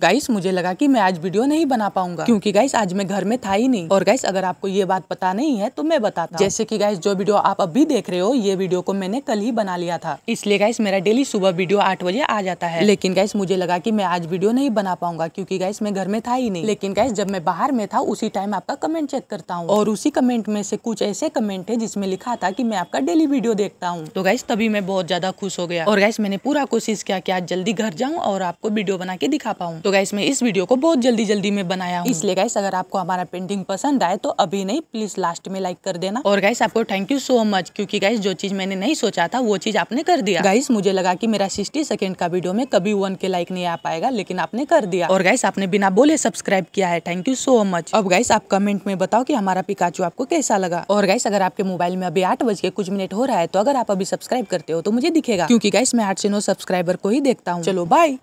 guys मुझे लगा कि मैं आज वीडियो नहीं बना पाऊंगा क्योंकि गाइस आज मैं घर में था ही नहीं और गाइस अगर आपको ये बात पता नहीं है तो मैं बताता जैसे कि गाइस जो वीडियो आप अभी देख रहे हो ये वीडियो को मैंने कल ही बना लिया था इसलिए गाइस मेरा डेली सुबह वीडियो आठ बजे आ जाता है लेकिन गाइस मुझे लगा की मैं आज वीडियो नहीं बना पाऊंगा क्यूँकी गाइस मैं घर में था ही नहीं लेकिन गाइस जब मैं बाहर में था उसी टाइम आपका कमेंट चेक करता हूँ और उसी कमेंट में से कुछ ऐसे कमेंट है जिसमें लिखा था की मैं आपका डेली वीडियो देखता हूँ तो गाइस तभी मैं बहुत ज्यादा खुश हो गया और गाइस मैंने पूरा कोशिश किया की आज जल्दी घर जाऊँ और आपको वीडियो बना के दिखा पाऊँ तो गाइस मैं इस वीडियो को बहुत जल्दी जल्दी में बनाया हूँ इसलिए गाइस अगर आपको हमारा पेंटिंग पसंद आए तो अभी नहीं प्लीज लास्ट में लाइक कर देना और गाइस आपको थैंक यू सो मच क्यूँकी गाइस जो चीज मैंने नहीं सोचा था वो चीज आपने कर दिया गाइस मुझे लगा की मेरा सिक्सटी सेकेंड का वीडियो में कभी वन के लाइक नहीं आ पाएगा लेकिन आपने कर दिया और गाइस आपने बिना बोले सब्सक्राइब किया है थैंक यू सो मच अब गाइस आप कमेंट में बताओ की हमारा पिकाचू आपको कैसा लगा और गाइस अगर आपके मोबाइल में अभी आठ बज के कुछ मिनट हो रहा है तो अगर आप अभी सब्सक्राइब करते हो तो मुझे दिखेगा क्योंकि गाइस मैं आठ से नौ सब्सक्राइबर को ही देखता हूँ चलो बाय